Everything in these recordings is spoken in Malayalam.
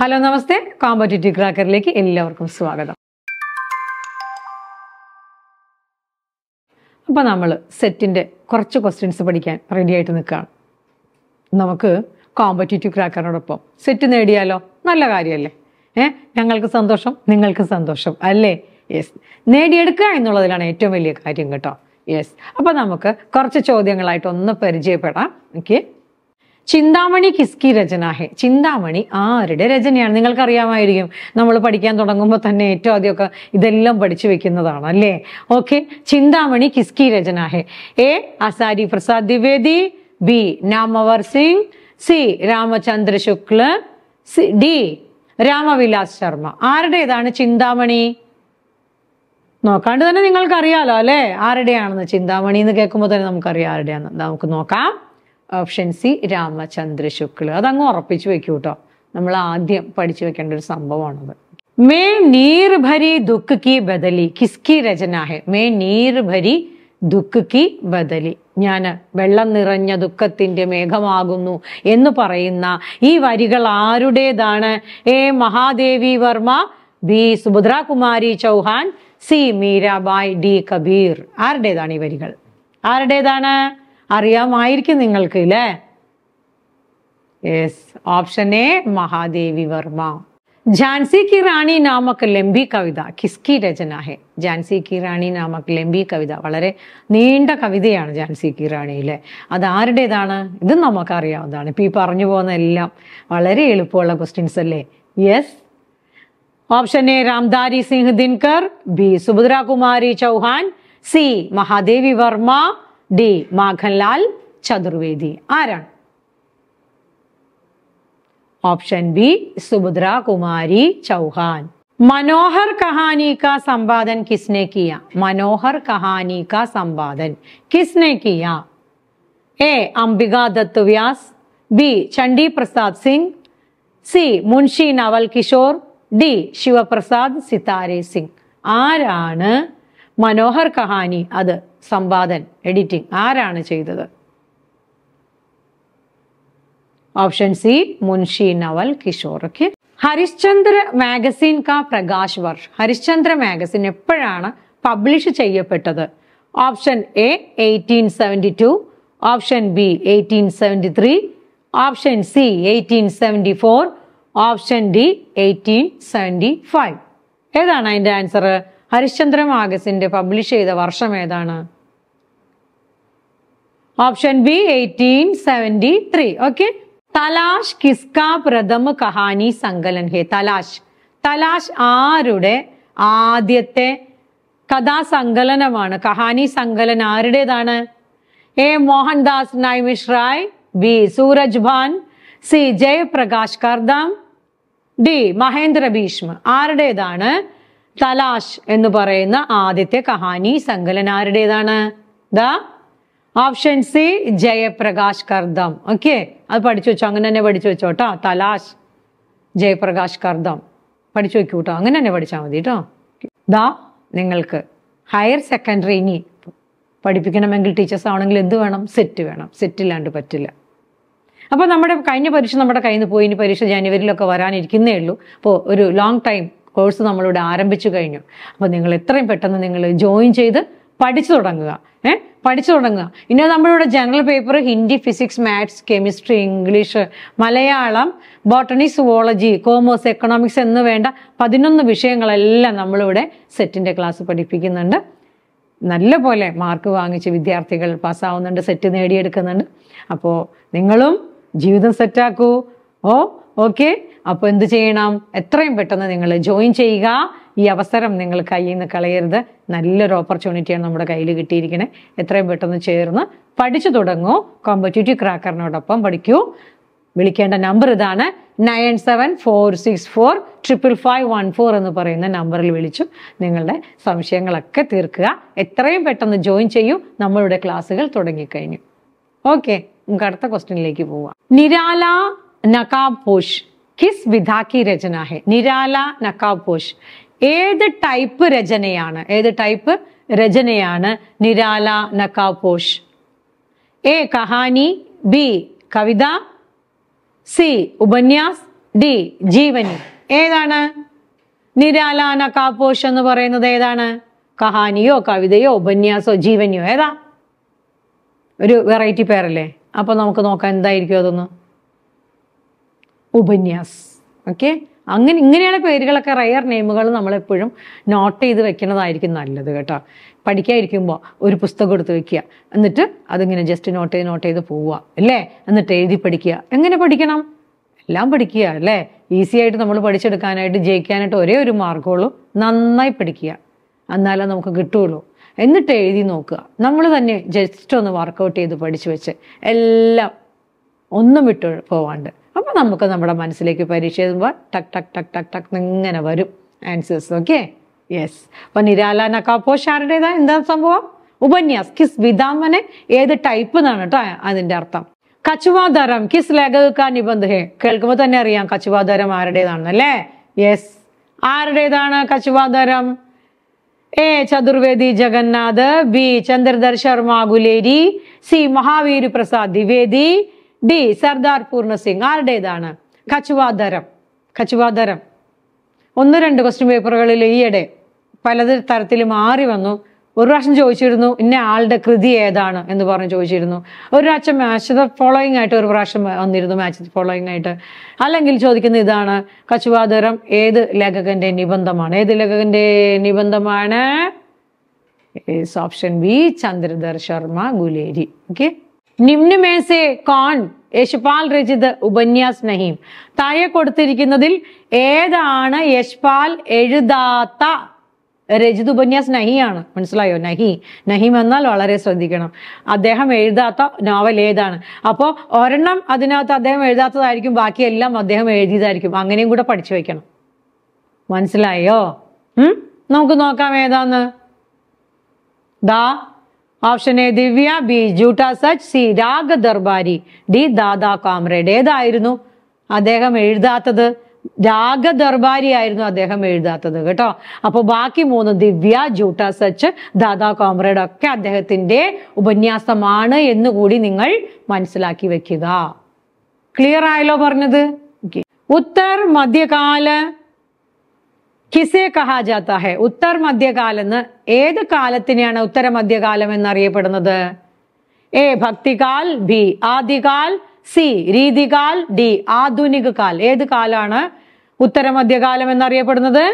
ഹലോ നമസ്തേ കോമ്പറ്റേറ്റീവ് ക്രാക്കറിലേക്ക് എല്ലാവർക്കും സ്വാഗതം അപ്പോൾ നമ്മൾ സെറ്റിൻ്റെ കുറച്ച് ക്വസ്റ്റ്യൻസ് പഠിക്കാൻ റെഡിയായിട്ട് നിൽക്കുകയാണ് നമുക്ക് കോമ്പറ്റേറ്റീവ് ക്രാക്കറിനോടൊപ്പം സെറ്റ് നേടിയാലോ നല്ല കാര്യമല്ലേ ഏ ഞങ്ങൾക്ക് സന്തോഷം നിങ്ങൾക്ക് സന്തോഷം അല്ലേ യെസ് നേടിയെടുക്കുക എന്നുള്ളതിലാണ് ഏറ്റവും വലിയ കാര്യം കേട്ടോ യെസ് അപ്പോൾ നമുക്ക് കുറച്ച് ചോദ്യങ്ങളായിട്ട് ഒന്ന് പരിചയപ്പെടാം ഓക്കെ ചിന്താമണി കിസ്കി രചന ഹെ ചിന്താമണി ആരുടെ രചനയാണ് നിങ്ങൾക്കറിയാമായിരിക്കും നമ്മൾ പഠിക്കാൻ തുടങ്ങുമ്പോൾ തന്നെ ഏറ്റവും ആദ്യമൊക്കെ ഇതെല്ലാം പഠിച്ചു വെക്കുന്നതാണ് അല്ലേ ഓക്കെ ചിന്താമണി കിസ്കി രചന ഹെ A Hazari Prasad Dwivedi B Namvar Singh C Ramachandra Shukla C D Ramvilas Sharma ഇതാണ് ചിന്താമണി നോക്കാണ്ട് തന്നെ നിങ്ങൾക്ക് അറിയാലോ അല്ലേ ആരുടെയാണെന്ന് ചിന്താമണി എന്ന് കേൾക്കുമ്പോൾ തന്നെ നമുക്കറിയാം ആരുടെയാണെന്ന് നമുക്ക് നോക്കാം ഓപ്ഷൻ സി രാമചന്ദ്ര ശുക്ല അതങ്ങ് ഉറപ്പിച്ചു വെക്കൂ കേട്ടോ നമ്മൾ ആദ്യം പഠിച്ചു വെക്കേണ്ട ഒരു സംഭവമാണത് മേ നീർ ഭരി ദുഃഖ കി ബദലി കിസ്കി രചനാഹെ മേ നീർ ഭരി ദുഃഖ കി ബദലി ഞാൻ വെള്ളം നിറഞ്ഞ ദുഃഖത്തിന്റെ മേഘമാകുന്നു എന്ന് പറയുന്ന ഈ വരികൾ ആരുടേതാണ് A Mahadevi Varma B Subhadra Kumari Chauhan C Meerabai D Kabir ആരുടേതാണ് ഈ വരികൾ ആരുടേതാണ് അറിയാമായിരിക്കും നിങ്ങൾക്ക് ഇല്ലേ yes option A Mahadevi Varma Jhansi കി റാണി നാമക് ലംബി കവിത കിസ്കി രചന ഹെ ജാൻസി കി റാണി നാമക് ലംബി കവിത വളരെ നീണ്ട കവിതയാണ് ജാൻസി കി റാണിയിലെ അത് ആരുടേതാണ് ഇതും നമുക്കറിയാവുന്നതാണ് ഇപ്പം ഈ പറഞ്ഞു പോകുന്ന എല്ലാം വളരെ എളുപ്പമുള്ള ക്വസ്റ്റ്യൻസ് അല്ലേ yes option A Ramdhari Singh Dinkar B Subhadra Kumari Chauhan C Mahadevi Varma D Makhanlal Chaturvedi ആരാണ് ऑप्शन बी सुभद्रा कुमारी चौहान मनोहर कहानी का संपादन किसने किया मनोहर कहानी का संपादन किसने किया A Ambika Datt Vyas B Chandi Prasad Singh C Munshi Naval Kishore D Shivprasad Sitare Singh Aran मनोहर कहानी अद സംവാദൻ എഡിറ്റിംഗ് ആരാണ് ചെയ്തത് ഓപ്ഷൻ സി മുൻഷി നവൽ കിഷോർക്ക് ഹരിശ്ചന്ദ്ര മാഗസിൻ കാ പ്രകാശ് വർഷ് ഹരിശ്ചന്ദ്ര മാഗസിൻ എപ്പോഴാണ് പബ്ലിഷ് ചെയ്യപ്പെട്ടത് option A eighteen seventy two option B eighteen seventy three option C eighteen seventy four option D eighteen seventy five ഏതാണ് അതിൻ്റെ ആൻസർ ഹരിശ്ചന്ദ്ര മാഗസിൻ്റെ പബ്ലിഷ് ചെയ്ത വർഷം ഏതാണ് option B eighteen seventy three okay Talash കിസ്ക പ്രഥമ കഹാനി സങ്കലൻ ഹേ തലാഷ് തലാഷ് ആരുടെ ആദ്യത്തെ കഥാസങ്കലനമാണ് കഹാനി സങ്കലൻ ആരുടേതാണ് A Mohandas Naimish Rai B Suraj Bhan C Jayprakash Kardam D Mahendra Bhishma ആരുടേതാണ് തലാഷ് എന്ന് പറയുന്ന ആദ്യത്തെ കഹാനി സങ്കലന ആരുടേതാണ് the option C Jayprakash Kardam okay അത് പഠിച്ചു വെച്ചോ അങ്ങനെ തന്നെ പഠിച്ചു വെച്ചോ കേട്ടോ തലാഷ് ജയപ്രകാശ് കർദം പഠിച്ചു വെക്കൂ കേട്ടോ അങ്ങനെ തന്നെ പഠിച്ചാൽ മതി കേട്ടോ ദാ നിങ്ങൾക്ക് ഹയർ സെക്കൻഡറി ഇനി പഠിപ്പിക്കണമെങ്കിൽ ടീച്ചേഴ്സ് ആണെങ്കിൽ എന്ത് വേണം സെറ്റ് വേണം സെറ്റില്ലാണ്ട് പറ്റില്ല അപ്പോൾ നമ്മുടെ കഴിഞ്ഞ പരീക്ഷ നമ്മുടെ കയ്യിൽ നിന്ന് പോയി ഇനി പരീക്ഷ ജനുവരിയിലൊക്കെ വരാനിരിക്കുന്നേ ഉള്ളൂ അപ്പോൾ ഒരു ലോങ് ടൈം കോഴ്സ് നമ്മളിവിടെ ആരംഭിച്ചു കഴിഞ്ഞു അപ്പോൾ നിങ്ങൾ എത്രയും പെട്ടെന്ന് നിങ്ങൾ ജോയിൻ ചെയ്ത് പഠിച്ചു തുടങ്ങുക ഏ പഠിച്ചു തുടങ്ങുക ഇനി നമ്മളിവിടെ general paper Hindi physics maths chemistry English Malayalam botany zoology commerce economics എന്ന് വേണ്ട പതിനൊന്ന് വിഷയങ്ങളെല്ലാം നമ്മളിവിടെ സെറ്റിൻ്റെ ക്ലാസ് പഠിപ്പിക്കുന്നുണ്ട് നല്ല പോലെ മാർക്ക് വാങ്ങിച്ച് വിദ്യാർത്ഥികൾ പാസ്സാവുന്നുണ്ട് സെറ്റ് നേടിയെടുക്കുന്നുണ്ട് അപ്പോൾ നിങ്ങളും ജീവിതം സെറ്റാക്കൂ ഓ ഓക്കെ അപ്പോൾ എന്ത് ചെയ്യണം എത്രയും പെട്ടെന്ന് നിങ്ങൾ ജോയിൻ ചെയ്യുക ഈ അവസരം നിങ്ങൾ കയ്യിൽ നിന്ന് കളയരുത് നല്ലൊരു ഓപ്പർച്യൂണിറ്റിയാണ് നമ്മുടെ കയ്യിൽ കിട്ടിയിരിക്കുന്നത് എത്രയും പെട്ടെന്ന് ചേർന്ന് പഠിച്ചു തുടങ്ങൂ കോമ്പറ്റേറ്റീവ് ക്രാക്കറിനോടൊപ്പം പഠിക്കൂ വിളിക്കേണ്ട നമ്പർ ഇതാണ് nine seven four six four triple five one four എന്ന് പറയുന്ന നമ്പറിൽ വിളിച്ചു നിങ്ങളുടെ സംശയങ്ങളൊക്കെ തീർക്കുക എത്രയും പെട്ടെന്ന് ജോയിൻ ചെയ്യൂ നമ്മളുടെ ക്ലാസ്സുകൾ തുടങ്ങിക്കഴിഞ്ഞു ഓക്കെ നമുക്ക് അടുത്ത ക്വസ്റ്റ്യനിലേക്ക് പോവാം നിരാല നകാബ് പോഷ് കിസ് വിധാക്കി രചന ഹെ നിരാല നക്കാപോഷ് ഏത് ടൈപ്പ് രചനയാണ് ഏത് ടൈപ്പ് രചനയാണ് നിരാല നക്കാപോഷ് എ കഹാനി ബി കവിത സി ഉപന്യാസ് ഡി ജീവനി ഏതാണ് നിരാല നക്കാപോഷ് എന്ന് പറയുന്നത് ഏതാണ് കഹാനിയോ കവിതയോ ഉപന്യാസോ ജീവനിയോ ഏതാ ഒരു വെറൈറ്റി പേരല്ലേ അപ്പൊ നമുക്ക് നോക്കാം എന്തായിരിക്കും അതൊന്നും ഉപന്യാസ് ഓക്കെ അങ്ങനെ ഇങ്ങനെയുള്ള പേരുകളൊക്കെ റയർ നെയിമുകൾ നമ്മളെപ്പോഴും നോട്ട് ചെയ്ത് വെക്കുന്നതായിരിക്കും നല്ലത് കേട്ടോ പഠിക്കാതിരിക്കുമ്പോൾ ഒരു പുസ്തകം എടുത്ത് വെക്കുക എന്നിട്ട് അതിങ്ങനെ ജസ്റ്റ് നോട്ട് ചെയ്ത് നോട്ട് ചെയ്ത് പോവുക അല്ലേ എന്നിട്ട് എഴുതി പഠിക്കുക എങ്ങനെ പഠിക്കണം എല്ലാം പഠിക്കുക അല്ലേ ഈസി ആയിട്ട് നമ്മൾ പഠിച്ചെടുക്കാനായിട്ട് ജയിക്കാനായിട്ട് ഒരേ ഒരു മാർഗമുള്ളൂ നന്നായി പഠിക്കുക എന്നാലേ നമുക്ക് കിട്ടുള്ളൂ എന്നിട്ട് എഴുതി നോക്കുക നമ്മൾ തന്നെ ജസ്റ്റ് ഒന്ന് വർക്കൗട്ട് ചെയ്ത് പഠിച്ചു വെച്ച് എല്ലാം ഒന്നും വിട്ടു പോവാണ്ട് അപ്പോൾ നമുക്ക് നമ്മുടെ മനസ്സിലേക്ക് പരീക്ഷ എഴുതുമ്പോൾ ടക് ടക് ടക് ടക് ടക് ഇങ്ങനെ വരും ആൻസേഴ്സ് ഓക്കെ യെസ് അപ്പോൾ നിരാല നക്കാപ്പോ ഷാരുടേതാ എന്താ സംഭവം ഉപന്യാസ് കിസ് വിതാമനെ ഏത് ടൈപ്പ് എന്നാണ് കേട്ടോ അതിൻ്റെ അർത്ഥം കച്ചുവാതരം കിസ് ലേഖക നിബന്ധേ കേൾക്കുമ്പോൾ തന്നെ അറിയാം കച്ചുവാദരം ആരുടേതാണെന്നല്ലേ യെസ് ആരുടേതാണ് കച്ചുവാതരം A Chaturvedi Jagannath B Chandradhar Sharma Guleri C Mahavir Prasad Dwivedi D Sardar Purna Singh ആരുടേതാണ് ഖച്ചുവാധരം ഖച്ചുവാധരം ഒന്ന് രണ്ട് ക്വസ്റ്റ്യൻ പേപ്പറുകളിൽ ഈയിടെ പല തരത്തിൽ മാറി വന്നു ഒരു പ്രാവശ്യം ചോദിച്ചിരുന്നു ഇന്ന ആളുടെ കൃതി ഏതാണ് എന്ന് പറഞ്ഞ് ചോദിച്ചിരുന്നു ഒരു പ്രാവശ്യം മാച്ച് ദ ഫോളോയിങ് ആയിട്ട് ഒരു പ്രാവശ്യം വന്നിരുന്നു മാച്ച് ദ ഫോളോയിങ് ആയിട്ട് അല്ലെങ്കിൽ ചോദിക്കുന്ന ഇതാണ് കച്ചുവാതരം ഏത് ലേഖകന്റെ നിബന്ധമാണ് ഏത് ലേഖകന്റെ നിബന്ധമാണ് option B Chandradhar Sharma Guleri okay നിമ്നു മേസേ കോൺ യശ്പാൽ രചിത ഉപന്യാസ് നഹീം താഴെ കൊടുത്തിരിക്കുന്നതിൽ ഏതാണ് യശ്പാൽ എഴുതാത്ത രചിത ഉപന്യാസ് നഹിയാണ് മനസ്സിലായോ നഹി നഹീം എന്നാൽ വളരെ ശ്രദ്ധിക്കണം അദ്ദേഹം എഴുതാത്ത നോവൽ ഏതാണ് അപ്പോൾ ഒരെണ്ണം അതിനകത്ത് അദ്ദേഹം എഴുതാത്തതായിരിക്കും ബാക്കിയെല്ലാം അദ്ദേഹം എഴുതിയതായിരിക്കും അങ്ങനെയും കൂടെ പഠിച്ചു വെക്കണം മനസ്സിലായോ നമുക്ക് നോക്കാം ഏതാന്ന് ദാ option A Divya B Jhootha Sach C Raag Darbari D Dada comrade ഏതായിരുന്നു അദ്ദേഹം എഴുതാത്തത് രാഗ ദർബാരി ആയിരുന്നു അദ്ദേഹം എഴുതാത്തത് കേട്ടോ അപ്പോൾ ബാക്കി മൂന്ന് ദിവ്യ ജൂട്ട സച്ച് ദാദാ കോമ്രേഡ് ഒക്കെ അദ്ദേഹത്തിന്റെ ഉപന്യാസമാണ് എന്നുകൂടി നിങ്ങൾ മനസ്സിലാക്കി വെക്കുക ക്ലിയർ ആയല്ലോ പറഞ്ഞത് ഉത്തർ മധ്യകാല കിസേ കഹാ ജാത്ത ഹെ ഉത്തർ മധ്യകാലെന്ന് ഏത് കാലത്തിനെയാണ് ഉത്തര മധ്യകാലം എന്നറിയപ്പെടുന്നത് എ ഭക്തികാൽ ബി ആദികാൽ സി രീതികാൽ ഡി ആധുനിക കാൽ ഏത് കാലാണ് ഉത്തര മധ്യകാലം എന്നറിയപ്പെടുന്നത്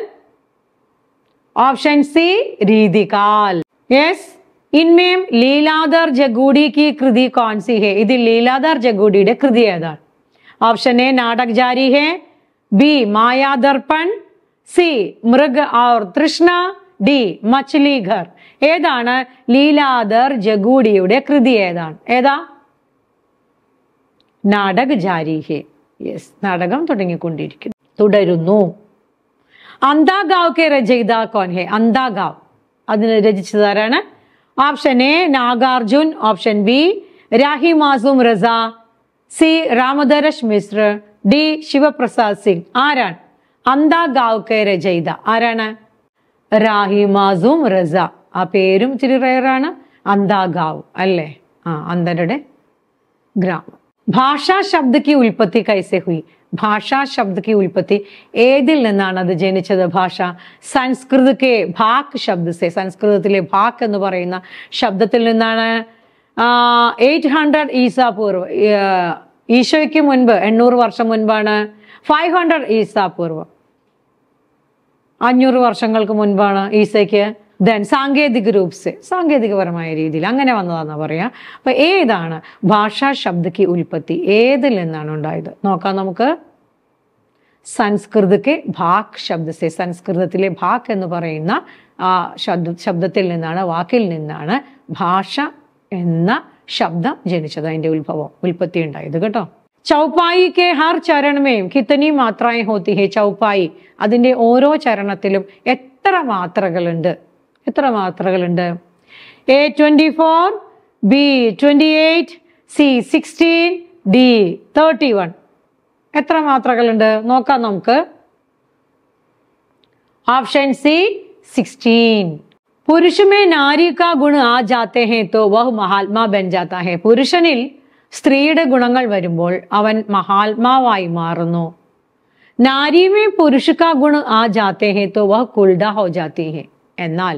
ഓപ്ഷൻ സി രീതികാൽ യെസ് ഇൻമേം ലീലാദർ ജഗൂഡി കി കൃതി കോൺസി ഹെ ഇതിൽ ലീലാദർ ജഗൂഡിയുടെ കൃതി ഏതാണ് option A Natak Jari Hai B Mayadarpan C Mrig aur Trishna D Ghar ഏതാണ് ലീലാദർ ജഗൂഡിയുടെ കൃതി ഏതാണ് ഏതാ നാടക് ജാരിഹെ യെസ് നാടകം തുടങ്ങിക്കൊണ്ടിരിക്കുന്നു തുടരുന്നു അന്താഗാവ് കെ രചയിത കോൻ അന്താഗാവ് അതിന് രചിച്ചതാരാണ് option A Nagarjun option B Rahi Masoom Raza C Ramdarash Mishra D Shivprasad Singh ആരാണ് അന്താ ഗാവ്കെ രചയിത ആരാണ് റാഹിമാസും റസ ആ പേരും ഇച്ചിരി റയറാണ് അന്താ ഗാവ് അല്ലേ ആ അന്തരുടെ ഗ്രാമം ഭാഷാ ശബ്ദക്ക് ഉൽപ്പത്തി കൈസെ ഹുയി ഭാഷാ ശബ്ദക്ക് ഉൽപ്പത്തി ഏതിൽ നിന്നാണ് അത് ജനിച്ചത് ഭാഷ സംസ്കൃതക്കെ ഭാക് ശബ്ദസെ സംസ്കൃതത്തിലെ ഭാക് എന്ന് പറയുന്ന ശബ്ദത്തിൽ നിന്നാണ് എയ്റ്റ് ഹൺഡ്രഡ് ഈസാ ഈശോയ്ക്ക് മുൻപ് എണ്ണൂറ് വർഷം മുൻപാണ് ഫൈവ് ഹൺഡ്രഡ് ഈസാ പൂർവ്വം അഞ്ഞൂറ് വർഷങ്ങൾക്ക് മുൻപാണ് ഈസയ്ക്ക് ദെൻ സാങ്കേതിക രൂപ്സ് സാങ്കേതികപരമായ രീതിയിൽ അങ്ങനെ വന്നതാണെന്നാണ് പറയാം അപ്പൊ ഏതാണ് ഭാഷാ ശബ്ദക്ക് ഉൽപ്പത്തി ഏതിൽ നിന്നാണ് ഉണ്ടായത് നോക്കാം നമുക്ക് സംസ്കൃതക്ക് ഭാക് ശബ്ദസെ സംസ്കൃതത്തിലെ ഭാക് എന്ന് പറയുന്ന ആ ശബ്ദ ശബ്ദത്തിൽ നിന്നാണ് വാക്കിൽ നിന്നാണ് ഭാഷ എന്ന ശബ്ദം ജനിച്ചത് അതിൻ്റെ ഉത്ഭവം ഉൽപ്പത്തി ഉണ്ടായത് കേട്ടോ ചൗപ്പായി കെ ഹർ ചരണമേയും കിത്തനി മാത്രായി ഹോത്തി ഹെ ചൗപ്പായി അതിൻ്റെ ഓരോ ചരണത്തിലും എത്ര മാത്രകളുണ്ട് എത്ര മാത്രകളുണ്ട് A twenty four B twenty eight C sixteen D thirty one എത്ര മാത്രകളുണ്ട് നോക്കാം നമുക്ക് ഓപ്ഷൻ സി സിക്സ്റ്റീൻ പുരുഷമേ നാരിക ഗുണ ആ ജാത്തേ ഹേ തോ വഹു മഹാത്മാ ബൻ ജാത്ത ഹേ പുരുഷനിൽ സ്ത്രീയുടെ ഗുണങ്ങൾ വരുമ്പോൾ അവൻ മഹാത്മാവായി മാറുന്നു നാരിമേ പുരുഷക്ക ഗുണ ആ ജാത്തേ ഹേ വഹ കുൽഡ ഹോ ജാത്തി എന്നാൽ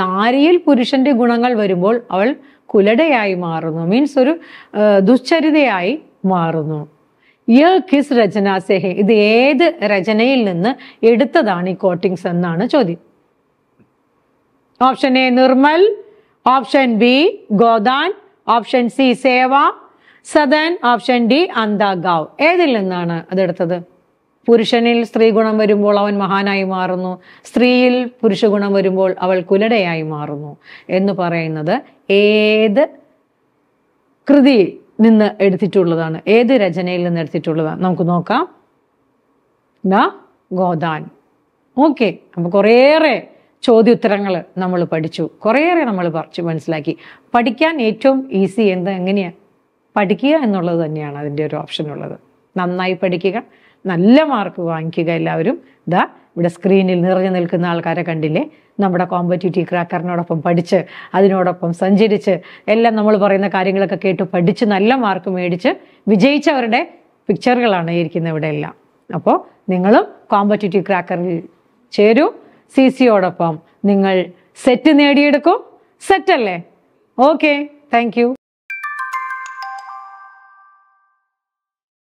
നാരിയിൽ പുരുഷന്റെ ഗുണങ്ങൾ വരുമ്പോൾ അവൾ കുലടയായി മാറുന്നു മീൻസ് ഒരു ദുശ്ചരിതയായി മാറുന്നു യ കിസ് രചന സെഹെ ഇത് ഏത് രചനയിൽ നിന്ന് എടുത്തതാണ് ഈ കോട്ടിങ്സ് എന്നാണ് ചോദ്യം option A Nirmala option B Godaan option C Seva Sadan option D അന്താഗാവ് ഏതിൽ നിന്നാണ് അതെടുത്തത് പുരുഷനിൽ സ്ത്രീ ഗുണം വരുമ്പോൾ അവൻ മഹാനായി മാറുന്നു സ്ത്രീയിൽ പുരുഷ ഗുണം വരുമ്പോൾ അവൾ കുലടയായി മാറുന്നു എന്ന് പറയുന്നത് ഏത് കൃതിയിൽ നിന്ന് എടുത്തിട്ടുള്ളതാണ് ഏത് രചനയിൽ നിന്ന് എടുത്തിട്ടുള്ളതാണ് നമുക്ക് നോക്കാം ഗോദാൻ ഓക്കെ അപ്പൊ കുറേയേറെ ചോദ്യോത്തരങ്ങൾ നമ്മൾ പഠിച്ചു കുറേയേറെ നമ്മൾ പറിച്ചു മനസ്സിലാക്കി പഠിക്കാൻ ഏറ്റവും ഈസി എന്താ എങ്ങനെയാണ് പഠിക്കുക എന്നുള്ളത് തന്നെയാണ് അതിൻ്റെ ഒരു ഓപ്ഷൻ ഉള്ളത് നന്നായി പഠിക്കുക നല്ല മാർക്ക് വാങ്ങിക്കുക എല്ലാവരും ഇതാ ഇവിടെ സ്ക്രീനിൽ നിറഞ്ഞു നിൽക്കുന്ന ആൾക്കാരെ കണ്ടില്ലേ നമ്മുടെ കോമ്പറ്റീറ്റീവ് ക്രാക്കറിനോടൊപ്പം പഠിച്ച് അതിനോടൊപ്പം സഞ്ചരിച്ച് എല്ലാം നമ്മൾ പറയുന്ന കാര്യങ്ങളൊക്കെ കേട്ട് പഠിച്ച് നല്ല മാർക്ക് മേടിച്ച് വിജയിച്ചവരുടെ പിക്ചറുകളാണ് ഇരിക്കുന്നത് ഇവിടെ എല്ലാം അപ്പോൾ നിങ്ങളും കോമ്പറ്റീറ്റീവ് ക്രാക്കറിൽ ചേരൂ സി സിയോടൊപ്പം നിങ്ങൾ സെറ്റ് നേടിയെടുക്കും സെറ്റല്ലേ ഓക്കെ താങ്ക്